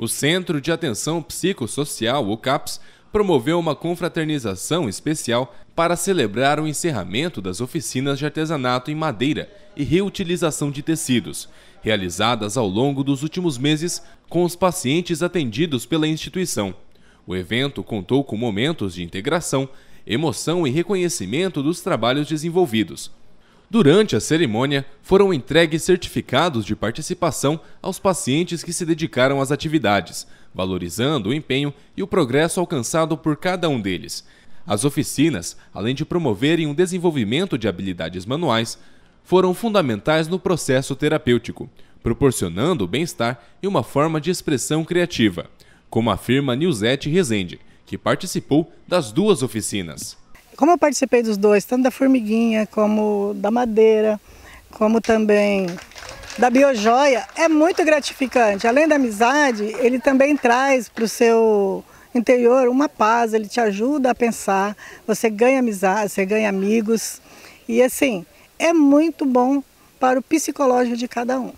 O Centro de Atenção Psicossocial, o CAPS, promoveu uma confraternização especial para celebrar o encerramento das oficinas de artesanato em madeira e reutilização de tecidos, realizadas ao longo dos últimos meses com os pacientes atendidos pela instituição. O evento contou com momentos de integração, emoção e reconhecimento dos trabalhos desenvolvidos. Durante a cerimônia, foram entregues certificados de participação aos pacientes que se dedicaram às atividades, valorizando o empenho e o progresso alcançado por cada um deles. As oficinas, além de promoverem o desenvolvimento de habilidades manuais, foram fundamentais no processo terapêutico, proporcionando bem-estar e uma forma de expressão criativa, como afirma Nilzete Rezende, que participou das duas oficinas. Como eu participei dos dois, tanto da formiguinha como da madeira, como também da biojoia, é muito gratificante. Além da amizade, ele também traz para o seu interior uma paz, ele te ajuda a pensar, você ganha amizade, você ganha amigos. E assim, é muito bom para o psicológico de cada um.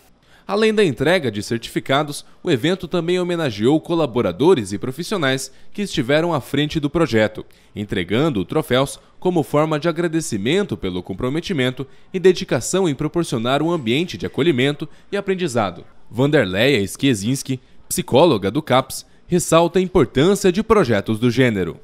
Além da entrega de certificados, o evento também homenageou colaboradores e profissionais que estiveram à frente do projeto, entregando troféus como forma de agradecimento pelo comprometimento e dedicação em proporcionar um ambiente de acolhimento e aprendizado. Vanderleia Skiezinski, psicóloga do CAPS, ressalta a importância de projetos do gênero.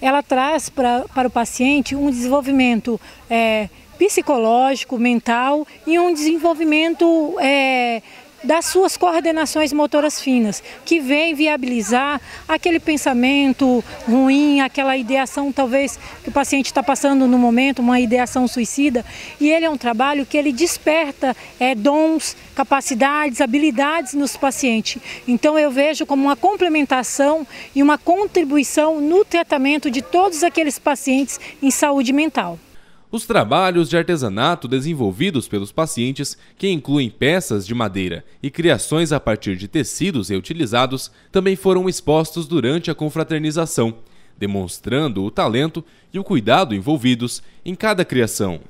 Ela traz pra, para o paciente um desenvolvimento. É psicológico, mental e um desenvolvimento é, das suas coordenações motoras finas, que vem viabilizar aquele pensamento ruim, aquela ideação talvez que o paciente está passando no momento, uma ideação suicida. E ele é um trabalho que ele desperta é, dons, capacidades, habilidades nos pacientes. Então eu vejo como uma complementação e uma contribuição no tratamento de todos aqueles pacientes em saúde mental. Os trabalhos de artesanato desenvolvidos pelos pacientes, que incluem peças de madeira e criações a partir de tecidos reutilizados, também foram expostos durante a confraternização, demonstrando o talento e o cuidado envolvidos em cada criação.